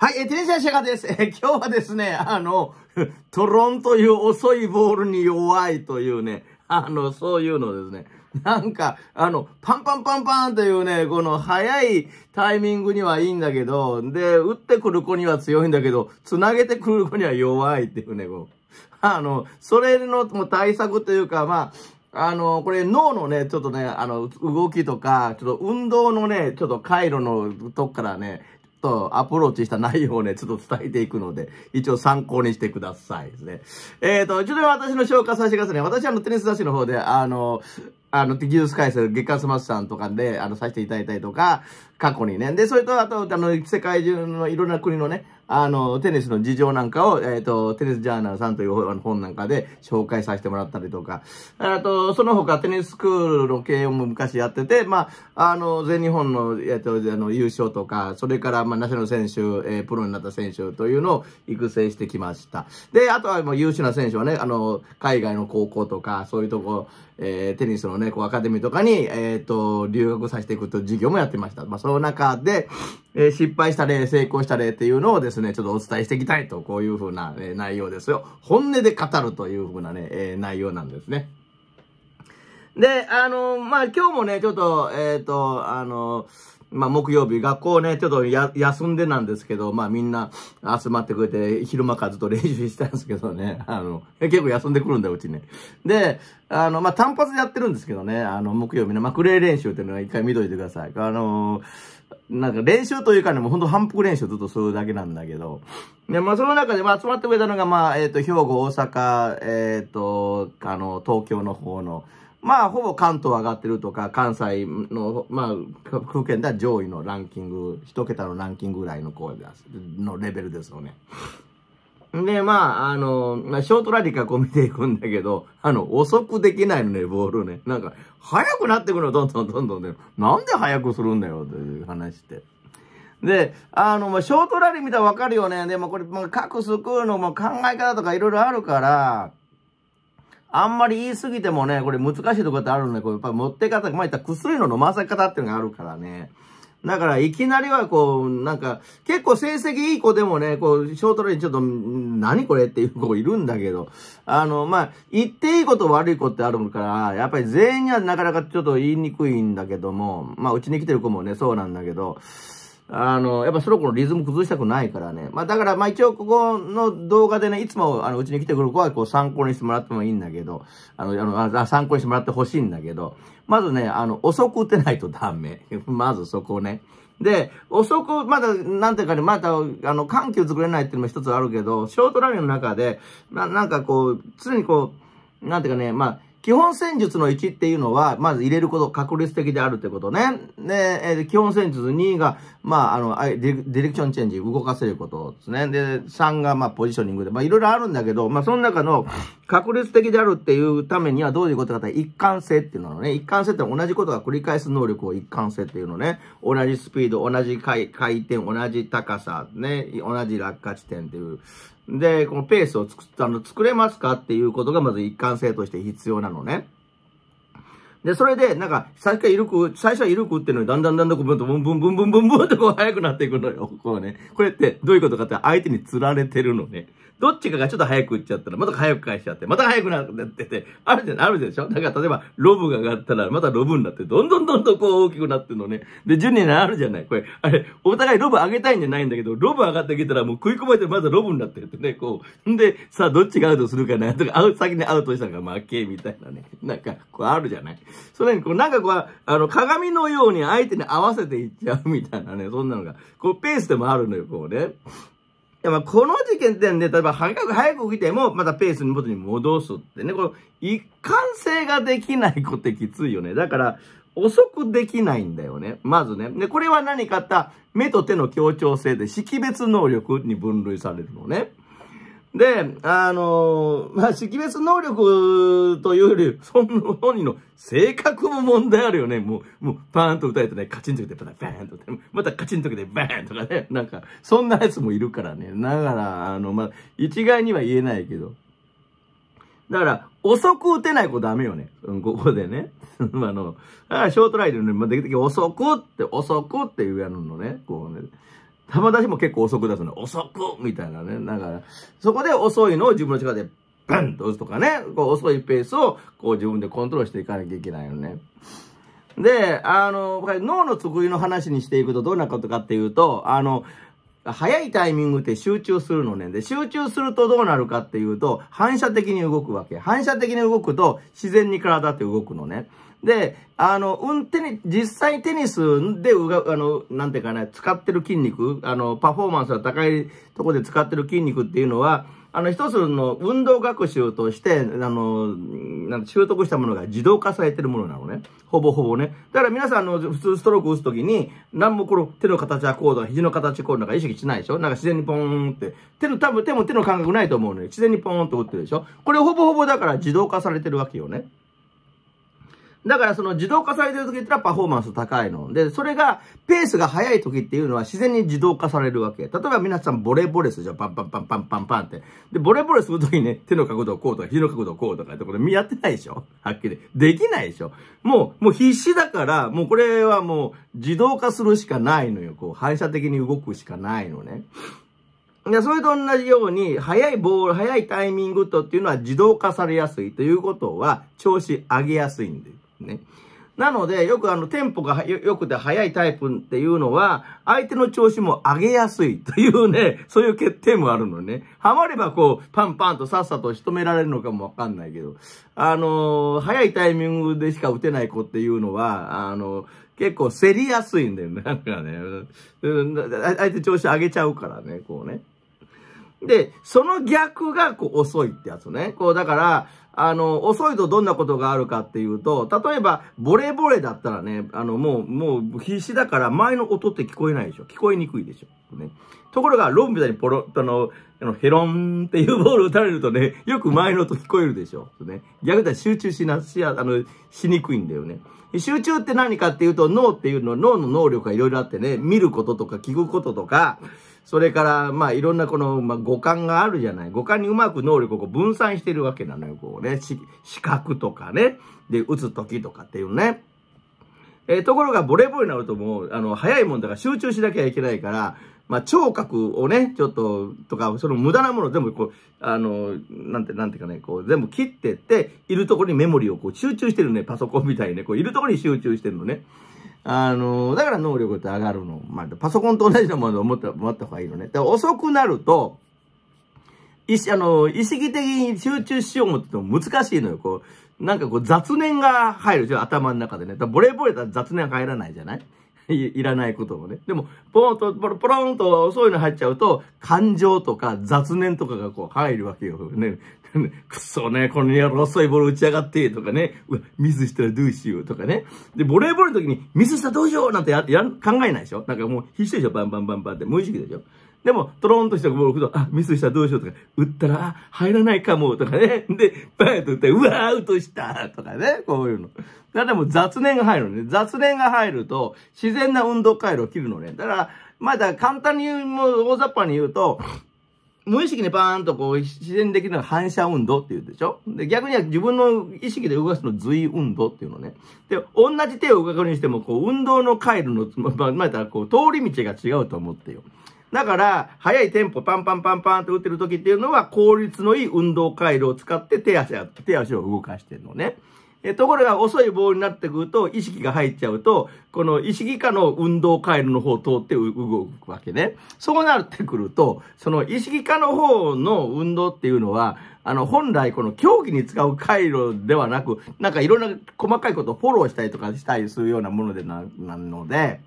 はい、えー、天才シェガです。えー、今日はですね、あの、トロンという遅いボールに弱いというね、あの、そういうのですね。なんか、あの、パンパンパンパンというね、この早いタイミングにはいいんだけど、で、打ってくる子には強いんだけど、繋げてくる子には弱いっていうね、こう。あの、それのも対策というか、まあ、あの、これ脳のね、ちょっとね、あの、動きとか、ちょっと運動のね、ちょっと回路のとこからね、とアプローチした内容をね、ちょっと伝えていくので、一応参考にしてくださいですね。えっ、ー、と、ちょっと私の紹介させてくださいね。私はあの、テニス雑誌の方で、あの、あの、技術改正、月刊スマッシュさんとかで、あの、させていただいたりとか、過去にね。で、それと、あと、あの、世界中のいろんな国のね、あの、テニスの事情なんかを、えっ、ー、と、テニスジャーナルさんという本なんかで紹介させてもらったりとか、あと、その他テニススクールの経営も昔やってて、まあ、あの、全日本の、えっ、ー、と、あの、優勝とか、それから、まあ、ナショナル選手、えー、プロになった選手というのを育成してきました。で、あとは、もう優秀な選手はね、あの、海外の高校とか、そういうとこ、えー、テニスのね、こうアカデミーとかに、えっ、ー、と、留学させていくと授業もやってました。まあ、その中で、えー、失敗した例、成功した例っていうのをですね、ちょっとお伝えしていきたいと、こういうふうな、えー、内容ですよ。本音で語るというふうなね、えー、内容なんですね。で、あのまあ、今日もね、ちょっと、えっ、と、あのまあ、木曜日、学校ね、ちょっとや休んでなんですけど、まあ、みんな集まってくれて、昼間からずっと練習したんですけどね、あの、結構休んでくるんだよ、うちね。で、あの、まあ、単発でやってるんですけどね、あの、木曜日の、まあ、クレー練習っていうのは一回見といてください。あのなんか練習というかね、もうほんと反復練習ずっとするだけなんだけど。で、まあその中で、まあ集まってくれたのが、まあ、えっ、ー、と、兵庫、大阪、えっ、ー、と、あの、東京の方の、まあ、ほぼ関東上がってるとか、関西の、まあ、空建では上位のランキング、一桁のランキングぐらいの声のレベルですよね。で、まあ、あの、まあ、ショートラリーからこう見ていくんだけど、あの、遅くできないのね、ボールね。なんか、速くなってくの、どんどんどんどんね。なんで速くするんだよ、という話って。で、あの、まあ、ショートラリー見たらわかるよね。でもこれ、まあ、各スクールの、まあ、考え方とかいろいろあるから、あんまり言いすぎてもね、これ難しいとこってあるんで、こうやっぱ持って方、まあ、いった薬の飲ませ方っていうのがあるからね。だから、いきなりはこう、なんか、結構成績いい子でもね、こう、ショートレインちょっと、何これっていう子いるんだけど、あの、まあ、言っていいこと悪い子ってあるから、やっぱり全員にはなかなかちょっと言いにくいんだけども、まあ、うちに来てる子もね、そうなんだけど、あの、やっぱその子のリズム崩したくないからね。まあだから、まあ一応ここの動画でね、いつもあのうちに来てくる子はこう参考にしてもらってもいいんだけど、あの、あの参考にしてもらってほしいんだけど、まずね、あの、遅く打てないとダメ。まずそこね。で、遅く、まだ、なんていうかね、また、あの、緩急作れないっていうのも一つあるけど、ショートラリーの中で、ななんかこう、常にこう、なんていうかね、まあ、基本戦術の1っていうのは、まず入れること、確率的であるってことね。で、えー、基本戦術2が、まあ、あの、ディレクションチェンジ、動かせることですね。で、3が、まあ、ポジショニングで、まあ、いろいろあるんだけど、まあ、その中の、確率的であるっていうためにはどういうことかって一貫性っていうのね。一貫性って同じことが繰り返す能力を一貫性っていうのね。同じスピード、同じ回回転、同じ高さ、ね、同じ落下地点っていう、で、このペースを作ったの、作れますかっていうことがまず一貫性として必要なのね。で、それで、なんか、最初は緩く、最初は緩く打ってるのに、だんだんだんだんこう、ブンブンブンブンブンブンブンこう、速くなっていくのよ。こうね。これって、どういうことかって、相手に釣られてるのね。どっちかがちょっと速く打っちゃったら、また速く返しちゃって、また速くなってて、あるじゃ、あるでしょだから、例えば、ロブが上がったら、またロブになって、どんどんどんどんこう大きくなってるのね。で、順にニアになるじゃない。これ、あれ、お互いロブ上げたいんじゃないんだけど、ロブ上がってきたら、もう食い込まれて、まずロブになってるってね、こう。んで、さあ、どっちがアウトするかなとか、先にアウトしたのが負け、みたいなね。なんか、こうあるじゃない。それに、こう、なんかこう、あの、鏡のように相手に合わせていっちゃうみたいなね、そんなのが、こう、ペースでもあるのよ、こうね。でまこの事件ってね、例えば、早く早く起きても、またペースに元に戻すってね、この、一貫性ができない子ってきついよね。だから、遅くできないんだよね。まずね。で、これは何かった目と手の協調性で識別能力に分類されるのね。で、あのー、まあ、識別能力というより、その本人の性格も問題あるよね。もう、もう、パーンと歌えてね、カチンときて、バーンとまたカチンときて、バーンとかね。なんか、そんなやつもいるからね。だから、あの、まあ、一概には言えないけど。だから、遅く打てない子ダメよね。うん、ここでね。あの、だからショートライドに、まあ、できるだけ遅くって、遅くって言うやるのね。こうね。球出しも結構遅く出すの。遅くみたいなね。だから、そこで遅いのを自分の力でバンと打つとかね。こう遅いペースをこう自分でコントロールしていかなきゃいけないよね。で、あの、脳の作りの話にしていくとどんなことかっていうと、あの、早いタイミングって集中するのね。で、集中するとどうなるかっていうと、反射的に動くわけ。反射的に動くと自然に体って動くのね。で、あの、運テに、実際テニスでうが、あの、なんていうかね、使ってる筋肉、あの、パフォーマンスが高いとこで使ってる筋肉っていうのは、あの、一つの運動学習として、あの、なん習得したものが自動化されてるものなのね。ほぼほぼね。だから皆さん、の、普通ストローク打つときに、何もこの手の形はこうだ、肘の形はこうだか意識しないでしょなんか自然にポーンって。手の、多分手も手の感覚ないと思うのよ。自然にポーンて打ってるでしょこれほぼほぼだから自動化されてるわけよね。だからその自動化されてる時ってのはパフォーマンス高いの。で、それが、ペースが速い時っていうのは自然に自動化されるわけ。例えば皆さんボレーボレスじゃパンパンパンパンパンパンって。で、ボレーボレする時にね、手の角度をこうとか、肘の角度をこうとかってこれ合ってないでしょはっきり。できないでしょもう、もう必死だから、もうこれはもう自動化するしかないのよ。こう、反射的に動くしかないのね。で、それと同じように、速いボール、速いタイミングとっていうのは自動化されやすいということは、調子上げやすいんです。ね。なので、よくあの、テンポがよくて速いタイプっていうのは、相手の調子も上げやすい というね、そういう欠点もあるのね。ハマればこう、パンパンとさっさと仕留められるのかもわかんないけど、あのー、速いタイミングでしか打てない子っていうのは、あのー、結構競りやすいんだよね。なんかね、相手調子上げちゃうからね、こうね。で、その逆がこう遅いってやつね。こうだから、あの、遅いとどんなことがあるかっていうと、例えば、ボレボレだったらね、あの、もう、もう必死だから前の音って聞こえないでしょ。聞こえにくいでしょ。ね。ところが、ロンみたいにポロ、あの、あのヘロンっていうボール打たれるとね、よく前の音聞こえるでしょ。ね。逆に集中しな、し、あの、しにくいんだよね。集中って何かっていうと、脳っていうの、脳の能力がいろいろあってね、見ることとか聞くこととか、それから、まあ、いろんなこの、まあ、五感があるじゃない。五感にうまく能力を分散してるわけなのよ。こうね、視覚とかね。で、打つ時とかっていうね。えー、ところが、ボレーボーになるともう、あの、早いもんだから集中しなきゃいけないから、まあ、聴覚をね、ちょっと、とか、その無駄なもの全部こう、あの、なんて、なんていうかね、こう、全部切ってって、いるところにメモリーをこう集中してるね、パソコンみたいにね、こう、いるところに集中してるのね。あの、だから能力って上がるの。まあ、パソコンと同じようなものを持った、持った方がいいのね。遅くなると、意識、あの、意識的に集中しよう思ってても難しいのよ。こう、なんかこう雑念が入るじゃん、頭の中でね。だボレーボレーだ雑念入らないじゃない いらないこともね。でも、ポンと、ポロポロンと、そういうの入っちゃうと、感情とか雑念とかがこう入るわけよ。ね。く そね、この野郎遅いボール打ち上がって、とかね。うわ、ミスしたらどうしよう、とかね。で、ボレーボールの時に、ミスしたらどうしようなんてやや考えないでしょなんかもう必死でしょバンバンバンバンって。無意識でしょでも、トローンとしたボール置くと、あ、ミスしたらどうしようとか、打ったら、あ、入らないかも、とかね。で、バーンと打って、うわー、アウトしたとかね。こういうの。だからもう雑念が入るのね。雑念が入ると、自然な運動回路を切るのね。だから、まだ簡単にもう大雑把に言うと、無意識にバーンとこう、自然的な反射運動って言うでしょで、逆には自分の意識で動かすの随運動っていうのね。で、同じ手を動かすにしても、こう、運動の回路の、ままたらこう、通り道が違うと思ってよ。だから、速いテンポ、パンパンパンパンって打ってる時っていうのは、効率のいい運動回路を使って手足、手足を動かしてるのね。えところが遅い棒になってくると意識が入っちゃうと、この意識下の運動回路の方を通って動くわけね。そうなってくると、その意識下の方の運動っていうのは、あの、本来この狂気に使う回路ではなく、なんかいろんな細かいことをフォローしたりとかしたりするようなものでな、なので、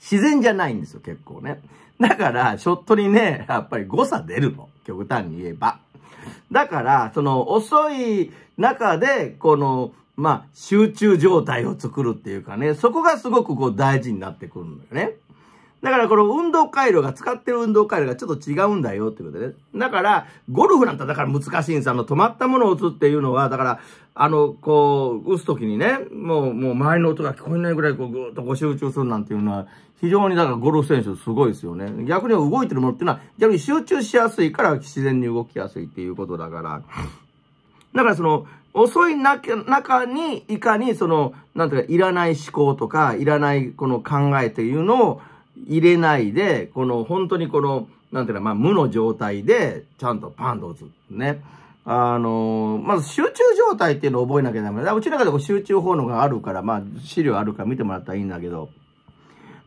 自然じゃないんですよ、結構ね。だから、ショットにね、やっぱり誤差出るの。極端に言えば。だから、その遅い中で、この、まあ、集中状態を作るっていうかね、そこがすごくこう大事になってくるんだよね。だからこの運動回路が、使ってる運動回路がちょっと違うんだよってことでね。だから、ゴルフなんてだから難しいんですあの、止まったものを打つっていうのは、だから、あの、こう、打つときにね、もう、もう周りの音が聞こえないぐらい、こう、ぐーっとこう集中するなんていうのは、非常にだからゴルフ選手すごいですよね。逆に動いてるものっていうのは、逆に集中しやすいから自然に動きやすいっていうことだから。だからその、遅い中に、いかにその、なんていうか、いらない思考とか、いらないこの考えっていうのを、入れないで、この本当にこの、なんていうか、まあ、無の状態で、ちゃんとパンと打つ。ね。あのまず集中状態っていうのを覚えなきゃダメだ。うちの中でも集中法のがあるから、まあ、資料あるから見てもらったらいいんだけど。だか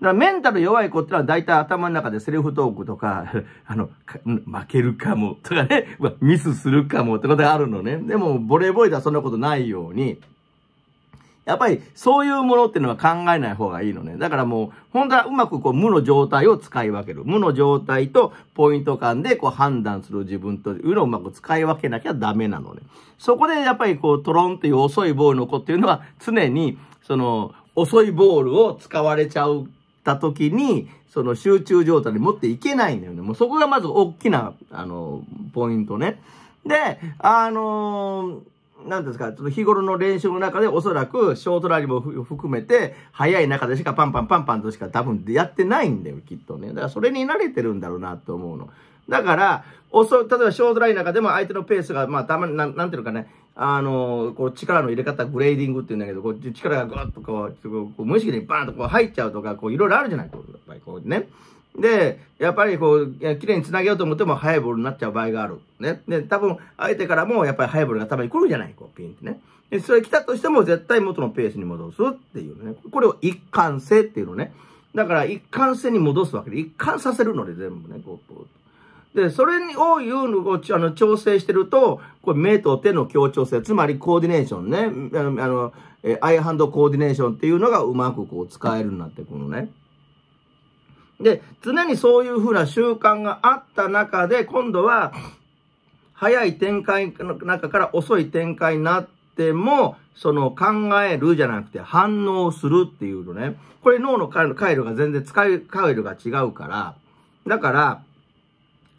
らメンタル弱い子ってのは大体頭の中でセルフトークとか、あの、負けるかもとかね、ミスするかもってことがあるのね。でも、ボレーボーイではそんなことないように、やっぱりそういうものっていうのは考えない方がいいのね。だからもう、本当はうまくこう無の状態を使い分ける。無の状態とポイント間でこう判断する自分というのをうまく使い分けなきゃダメなのね。そこでやっぱりこうトロンっていう遅いボールの子っていうのは常にその遅いボールを使われちゃうた時に、その集中状態に持っていけないんだよね。もうそこがまず大きな、あの、ポイントね。で、あのーなんですか、ちょっと日頃の練習の中でおそらくショートラリーも含めて、早い中でしかパンパンパンパンとしか多分やってないんだよ、きっとね。だからそれに慣れてるんだろうなと思うの。だから、遅例えばショートラインの中でも相手のペースが、まあ、たまに、なんていうのかね、あの、こう力の入れ方、グレーディングって言うんだけど、こう力がグッとこう、無意識にバーンとこう入っちゃうとか、こういろいろあるじゃない、こう、やっぱりこうね。で、やっぱりこう、綺麗に繋げようと思っても速いボールになっちゃう場合がある。ね。で、多分、相手からもやっぱり速いボールがたまに来るじゃない、こう、ピンってね。で、それ来たとしても絶対元のペースに戻すっていうね。これを一貫性っていうのね。だから一貫性に戻すわけで、一貫させるので全部ね、こう、こう。で、それをいうのをあの調整してると、これ目と手の協調性、つまりコーディネーションね、あの、あのえアイハンドコーディネーションっていうのがうまくこう使えるようになってくるのね。で、常にそういう風な習慣があった中で、今度は、早い展開の中から遅い展開になっても、その考えるじゃなくて反応するっていうのね。これ脳の回路が全然使い、回路が違うから。だから、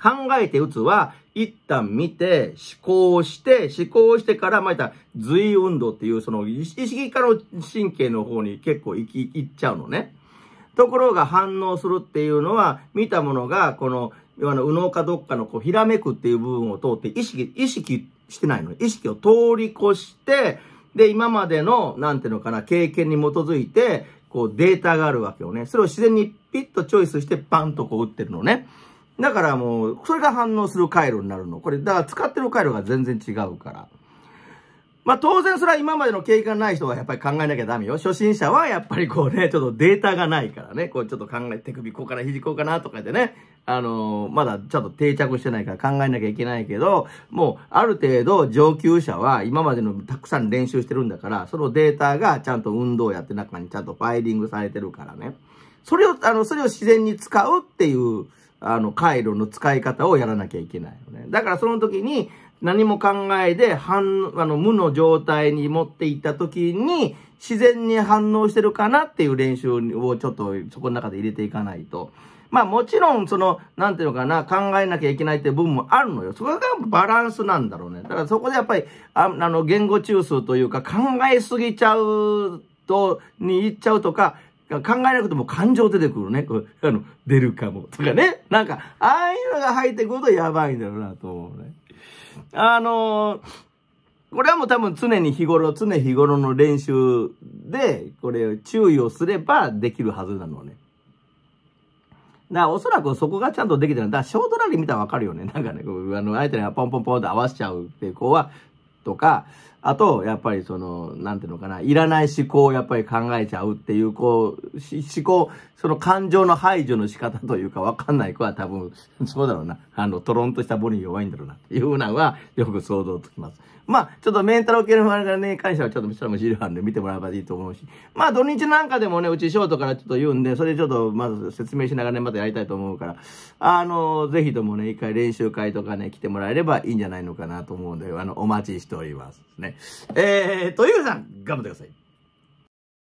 考えて打つは、一旦見て、思考して、思考してから、また随運動っていう、その、意識化の神経の方に結構行き、行っちゃうのね。ところが反応するっていうのは、見たものが、この、要はの、右脳かどっかの、こう、ひらめくっていう部分を通って、意識、意識してないの。意識を通り越して、で、今までの、なんていうのかな、経験に基づいて、こう、データがあるわけよね。それを自然にピッとチョイスして、バンとこう、打ってるのね。だからもう、それが反応する回路になるの。これ、だから使ってる回路が全然違うから。まあ当然それは今までの経験ない人はやっぱり考えなきゃダメよ。初心者はやっぱりこうね、ちょっとデータがないからね、こうちょっと考え、手首こうかな、肘こうかなとかでね、あのー、まだちょっと定着してないから考えなきゃいけないけど、もうある程度上級者は今までのたくさん練習してるんだから、そのデータがちゃんと運動やって中にちゃんとファイリングされてるからね。それを、あの、それを自然に使うっていう、あの、回路の使い方をやらなきゃいけないよね。だからその時に、何も考えで反、あの、無の状態に持っていった時に、自然に反応してるかなっていう練習をちょっとそこの中で入れていかないと。まあもちろんその、なんていうのかな、考えなきゃいけないって部分もあるのよ。そこがバランスなんだろうね。だからそこでやっぱり、ああの、言語中枢というか考えすぎちゃうと、に行っちゃうとか、考えなくても感情出てくるね。あの、出るかも。とかね。なんか、ああいうのが入ってくるとやばいんだろうなと思うね。あのこれはもう多分常に日頃、常日頃の練習で、これ注意をすればできるはずなのね。だからおそらくそこがちゃんとできてる。だからショートラリー見たらわかるよね。なんかね、あの、相手にポンポンポンと合わせちゃうっていう子は、とか、あと、やっぱりその、なんていうのかな、いらない思考をやっぱり考えちゃうっていう、こう、思考、その感情の排除の仕方というか、わかんない子は多分、そうだろうな、あの、トロンとしたボディ弱いんだろうな、っていうふうなのは、よく想像つきます。まあ、ちょっとメンタル系のあれがね、会社はちょっと、それも資料あんで見てもらえばいいと思うし、まあ、土日なんかでもね、うちショートからちょっと言うんで、それちょっと、まず説明しながらね、またやりたいと思うから、あの、ぜひともね、一回練習会とかね、来てもらえればいいんじゃないのかなと思うんで、あの、お待ちしておりますね。ね。えー、というさん、頑張ってください。